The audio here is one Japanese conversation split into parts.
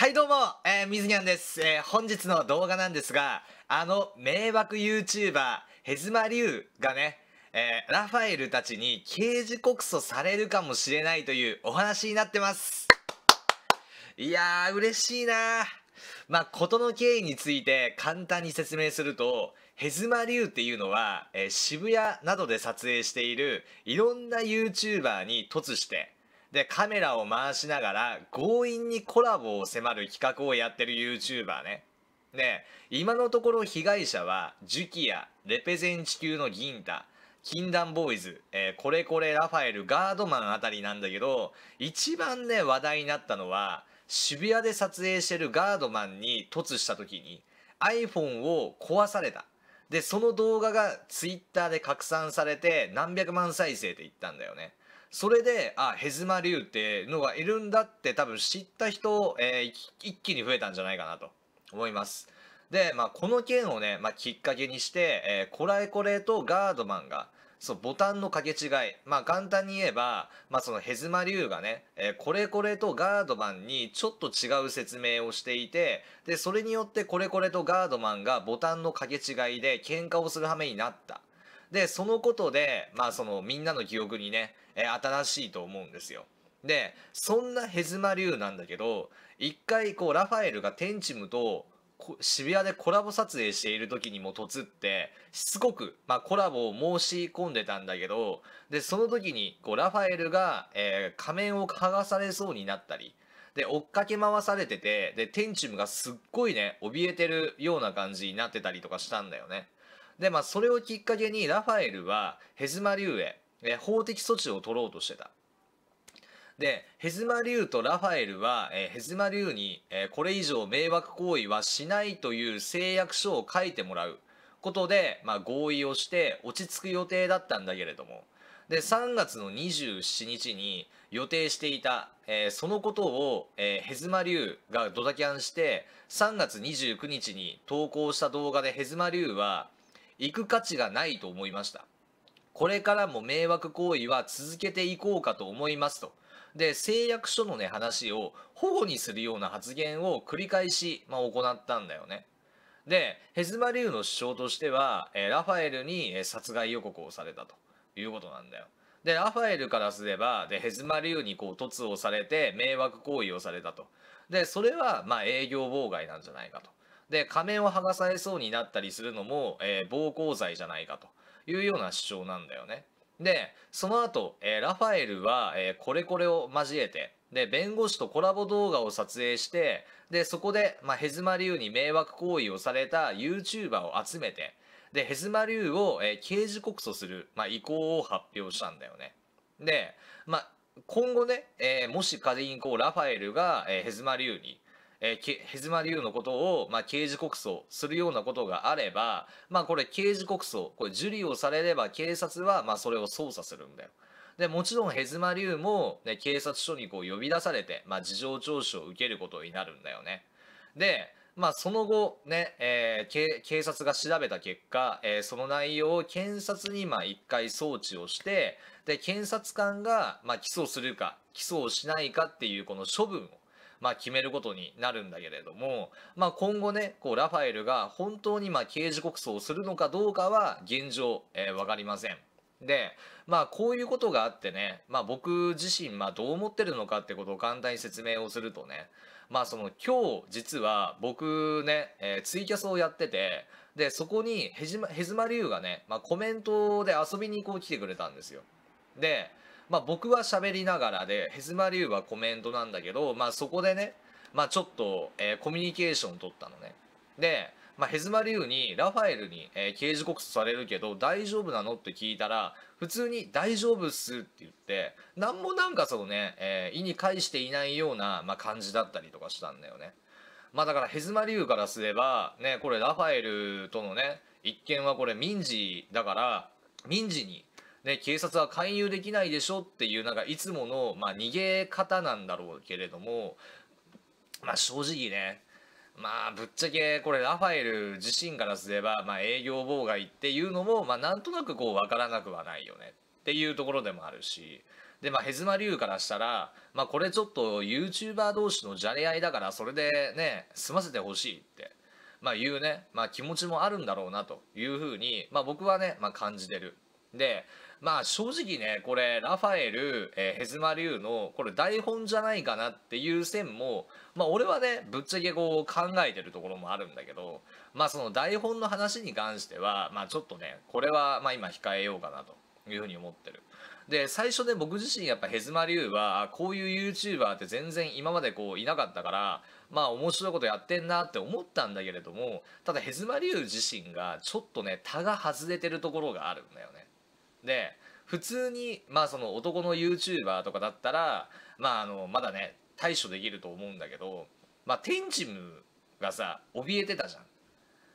はいどうも、えー、みずにゃんです、えー、本日の動画なんですが、あの迷惑 YouTuber、ヘズマリュウがね、えー、ラファエルたちに刑事告訴されるかもしれないというお話になってます。いやー、嬉しいなまあ、事の経緯について簡単に説明すると、ヘズマリュウっていうのは、え渋谷などで撮影しているいろんな YouTuber に突して、で、カメラを回しながら強引にコラボを迫る企画をやってる YouTuber ね。で、今のところ被害者は、ジュキア、レペゼン地球の銀太、禁断ボーイズ、えー、これこれラファエル、ガードマンあたりなんだけど、一番ね、話題になったのは、渋谷で撮影してるガードマンに突した時に iPhone を壊された。で、その動画が Twitter で拡散されて何百万再生って言ったんだよね。それで、あ、ヘズマ竜ってのがいるんだって多分知った人、えー、一気に増えたんじゃないかなと思います。で、まあ、この件をね、まあ、きっかけにして、えー、コラエコレとガードマンが、そう、ボタンの掛け違い。まあ、簡単に言えば、まあ、そのヘズマ竜がね、えー、コレコレとガードマンにちょっと違う説明をしていて、で、それによってコレコレとガードマンがボタンの掛け違いで喧嘩をする羽目になった。で、そのことで、まあそのみんなの記憶にね、えー、新しいと思うんですよ。で、そんなヘズマ流なんだけど、一回こうラファエルがテンチムと渋谷でコラボ撮影している時にも突って、しつこく、まあ、コラボを申し込んでたんだけど、で、その時に、こう、ラファエルが、えー、仮面を剥がされそうになったり、で、追っかけ回されてて、で、テンチムがすっごいね、怯えてるような感じになってたりとかしたんだよね。で、まあ、それをきっかけにラファエルはヘズマリュウへ、え法的措置を取ろうとしてた。で、ヘズマリュウとラファエルは、えヘズマリュウに、えこれ以上迷惑行為はしないという誓約書を書いてもらうことで、まあ、合意をして落ち着く予定だったんだけれども、で、3月の27日に予定していた、えー、そのことを、えー、ヘズマリュウがドタキャンして、3月29日に投稿した動画でヘズマリュウは、行く価値がないと思いました。これからも迷惑行為は続けていこうかと思いますと。で、誓約書のね、話を保護にするような発言を繰り返し、まあ、行ったんだよね。で、ヘズマリュウの主張としては、えラファエルに殺害予告をされたということなんだよ。で、ラファエルからすれば、で、ヘズマリュウにこう、突をされて、迷惑行為をされたと。で、それは、まあ、営業妨害なんじゃないかと。で仮面を剥がされそうになったりするのも、えー、暴行罪じゃないかというような主張なんだよね。でその後、えー、ラファエルは、えー、これこれを交えてで弁護士とコラボ動画を撮影してでそこで、まあ、ヘズマリュウに迷惑行為をされた YouTuber を集めてでヘズマリュウを、えー、刑事告訴する、まあ、意向を発表したんだよね。で、まあ、今後ね、えもし仮にこうラファエルが、えヘズマリュウにえー、ヘズマリュウのことを、まあ、刑事告訴するようなことがあれば、まあ、これ刑事告訴、これ受理をされれば警察は、まあ、それを捜査するんだよ。で、もちろんヘズマリュウも、ね、警察署にこう呼び出されて、まあ、事情聴取を受けることになるんだよね。で、まあ、その後ね、えー、警察が調べた結果、えー、その内容を検察にまあ一回送致をして、で、検察官がまあ起訴するか、起訴をしないかっていうこの処分をまあ、決めることになるんだけれども、まあ、今後ね、こう、ラファエルが本当にまあ刑事告訴をするのかどうかは現状、えー、わかりません。で、まあこういうことがあってね、まあ僕自身まあどう思ってるのかってことを簡単に説明をするとね、まあその今日実は僕ね、えー、ツイキャスをやってて、で、そこにヘジマ、ヘズマリュウがね、まあコメントで遊びにこう来てくれたんですよ。で、まあ、僕は喋りながらでヘズマリュウはコメントなんだけど、まあ、そこでね、まあ、ちょっと、えー、コミュニケーション取ったのね。で、まあ、ヘズマリュウにラファエルに、えー、刑事告訴されるけど大丈夫なのって聞いたら普通に「大丈夫っす」って言って何もなんかそのね、えー、意に介していないような、まあ、感じだったりとかしたんだよね。まあだからヘズマリュウからすればねこれラファエルとのね一件はこれ民事だから民事にね、警察は勧誘できないでしょっていうなんかいつもの、まあ、逃げ方なんだろうけれども、まあ、正直ねまあぶっちゃけこれラファエル自身からすれば、まあ、営業妨害っていうのも、まあ、なんとなくこう分からなくはないよねっていうところでもあるし。でまあヘズマリュウからしたら、まあ、これちょっと YouTuber 同士のじゃれ合いだからそれでね済ませてほしいってまあ、いうね、まあ、気持ちもあるんだろうなというふうに、まあ、僕はね、まあ、感じてる。で、まあ正直ねこれラファエル、えー、ヘズマリュウのこれ台本じゃないかなっていう線もまあ俺はねぶっちゃけこう考えてるところもあるんだけどまあその台本の話に関してはまあちょっとねこれはまあ今控えようかなというふうに思ってる。で最初ね僕自身やっぱヘズマリュウはこういう YouTuber って全然今までこういなかったからまあ面白いことやってんなって思ったんだけれどもただヘズマリュウ自身がちょっとね他が外れてるところがあるんだよね。で普通にまあその男の YouTuber とかだったらまああのまだね対処できると思うんだけどまあ天チムがさ怯えてたじゃん。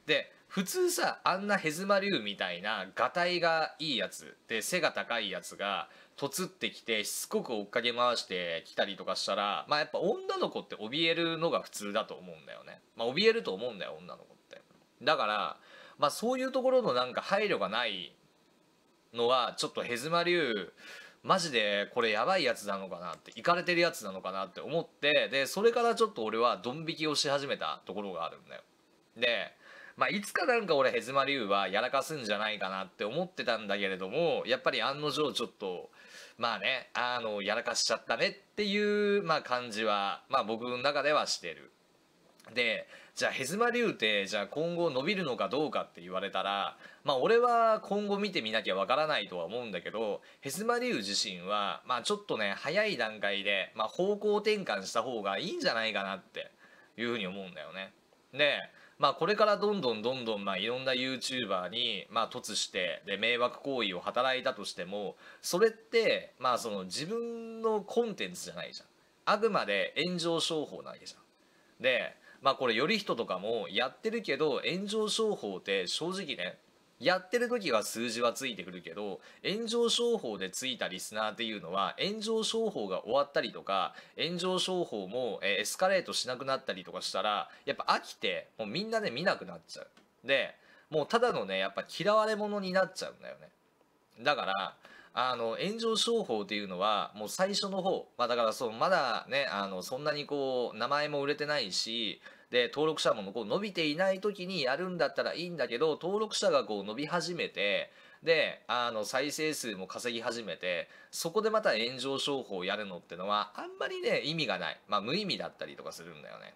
で普通さあんなヘズマリュウみたいながたいがいいやつで背が高いやつがとつってきてしつこく追っかけ回してきたりとかしたらまあやっぱ女の子って怯えるのが普通だと思うんだよね。まあ怯えると思うんだよ女の子って。だからまあそういうところのなんか配慮がないのはちょっとヘズマ流マジでこれやばいやつなのかなっていかれてるやつなのかなって思ってでそれからちょっと俺はドン引きをし始めたところがあるんだよ。でまあ、いつかなんか俺ヘズマリはやらかすんじゃないかなって思ってたんだけれどもやっぱり案の定ちょっとまあねあのやらかしちゃったねっていう、まあ、感じは、まあ、僕の中ではしてる。でじゃあヘズマリュウってじゃあ今後伸びるのかどうかって言われたらまあ俺は今後見てみなきゃわからないとは思うんだけどヘズマリュウ自身はまあちょっとね早い段階で、まあ、方向転換した方がいいんじゃないかなっていうふうに思うんだよね。でまあこれからどんどんどんどんまあいろんな YouTuber にまあ突してで迷惑行為を働いたとしてもそれってまあその自分のコンテンツじゃないじゃん。あくまで炎上商法なわけじゃん。でまあこれ頼人とかもやってるけど炎上商法って正直ねやってる時は数字はついてくるけど炎上商法でついたリスナーっていうのは炎上商法が終わったりとか炎上商法もエスカレートしなくなったりとかしたらやっぱ飽きてもうみんなで見なくなっちゃうでもうただのねやっぱ嫌われ者になっちゃうんだよねだからあの炎上商法っていうのはもう最初の方、まあ、だからそうまだねあのそんなにこう名前も売れてないしで、登録者もこう伸びていない時にやるんだったらいいんだけど、登録者がこう伸び始めて、で、あの、再生数も稼ぎ始めて、そこでまた炎上商法をやるのってのは、あんまりね、意味がない。まあ、無意味だったりとかするんだよね。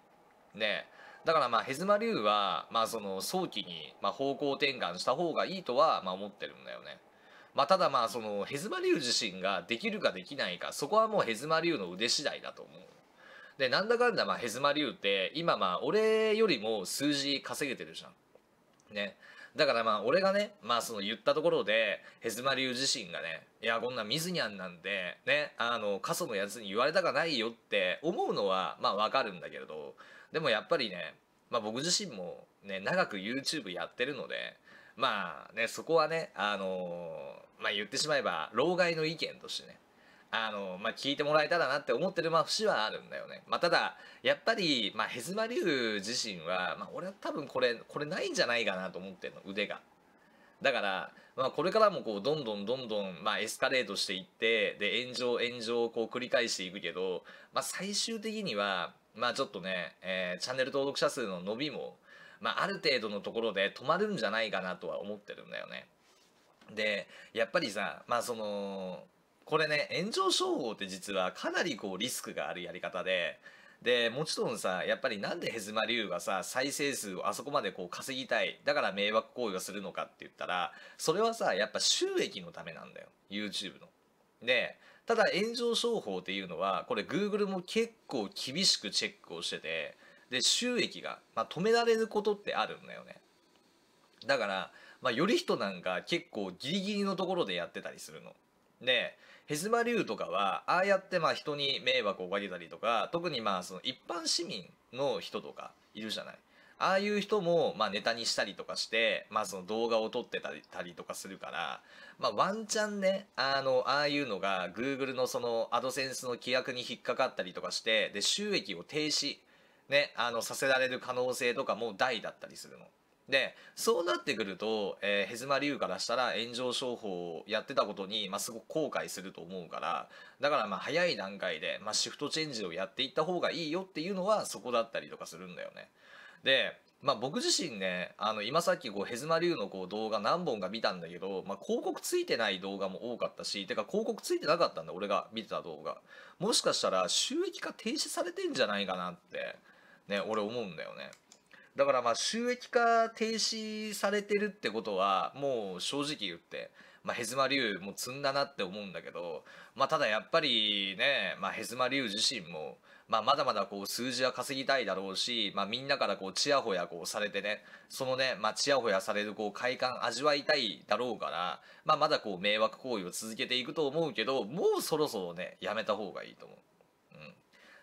で、だからまあ、ヘズマリュウは、まあ、その、早期に、ま方向転換した方がいいとは、ま思ってるんだよね。まあ、ただまあ、その、ヘズマリュウ自身ができるかできないか、そこはもうヘズマリュウの腕次第だと思う。でなんだかんだまあヘズマリュウって今まあ俺よりも数字稼げてるじゃん。ね。だからまあ俺がねまあその言ったところでヘズマリュウ自身がねいやこんなミズニャンなんでねあの過疎のやつに言われたかないよって思うのはまあわかるんだけれどでもやっぱりねまあ僕自身もね長く YouTube やってるのでまあねそこはねあのー、まあ言ってしまえば老害の意見としてねあの、まあ、聞いてもらえたらなって思ってる、まあ、節はあるんだよね。まあ、ただ、やっぱり、まあ、ヘズマリュウ自身は、まあ、俺は多分これ、これないんじゃないかなと思ってるの、腕が。だから、まあ、これからもこう、どんどんどんどん、まあ、エスカレートしていって、で、炎上、炎上をこう、繰り返していくけど、まあ、最終的には、まあ、ちょっとね、えー、チャンネル登録者数の伸びも、まあ、ある程度のところで止まるんじゃないかなとは思ってるんだよね。で、やっぱりさ、まあ、その、これね、炎上商法って実はかなりこうリスクがあるやり方で、で、もちろんさ、やっぱりなんでヘズマリュウがさ、再生数をあそこまでこう稼ぎたい、だから迷惑行為をするのかって言ったら、それはさ、やっぱ収益のためなんだよ。YouTube の。で、ただ炎上商法っていうのは、これ Google も結構厳しくチェックをしてて、で、収益が、まあ、止められることってあるんだよね。だから、まあ、より人なんか結構ギリギリのところでやってたりするの。でヘズマウとかはああやってまあ人に迷惑をかけたりとか特にまあその一般市民の人とかいるじゃない。ああいう人も、まあ、ネタにしたりとかして、まあ、その動画を撮ってたりとかするから、まあ、ワンチャンね、あの、ああいうのが、Google のその、アドセンスの規約に引っかかったりとかして、で、収益を停止、ね、あの、させられる可能性とかも大だったりするの。で、そうなってくると、えー、ヘズマリュウからしたら炎上商法をやってたことに、まあ、すごく後悔すると思うから、だからまあ早い段階で、まあ、シフトチェンジをやっていった方がいいよっていうのはそこだったりとかするんだよね。で、まあ僕自身ね、あの今さっきこうヘズマリュウのこう動画何本か見たんだけど、まあ広告ついてない動画も多かったし、てか広告ついてなかったんだ俺が見てた動画。もしかしたら収益化停止されてんじゃないかなって、ね、俺思うんだよね。だからまあ収益化停止されてるってことはもう正直言って、まあ、ヘズマリュウも積んだなって思うんだけど、まあ、ただやっぱりね、まあ、ヘズマリュウ自身も、まあ、まだまだこう数字は稼ぎたいだろうし、まあ、みんなからこうちやほやこうされてねそのね、まあ、ちやほやされるこう快感味わいたいだろうから、まあ、まだこう迷惑行為を続けていくと思うけどもうそろそろねやめた方がいいと思う。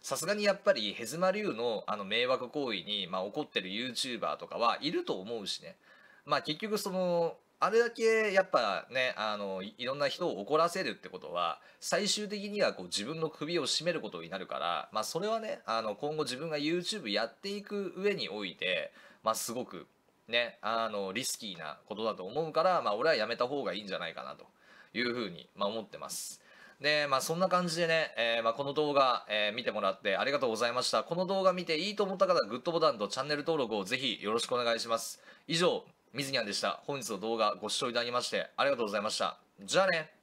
さすがにやっぱりヘズマ流のあの迷惑行為に、まあ、怒ってる YouTuber とかはいると思うしね。まあ結局そのあれだけやっぱねあのいろんな人を怒らせるってことは最終的にはこう自分の首を絞めることになるからまあそれはねあの今後自分が YouTube やっていく上においてまあすごくねあのリスキーなことだと思うからまあ俺はやめた方がいいんじゃないかなというふうに、まあ、思ってます。で、まあそんな感じでね、えー、まあこの動画、えー、見てもらってありがとうございました。この動画見ていいと思った方はグッドボタンとチャンネル登録をぜひよろしくお願いします。以上、みずにゃんでした。本日の動画ご視聴いただきましてありがとうございました。じゃあね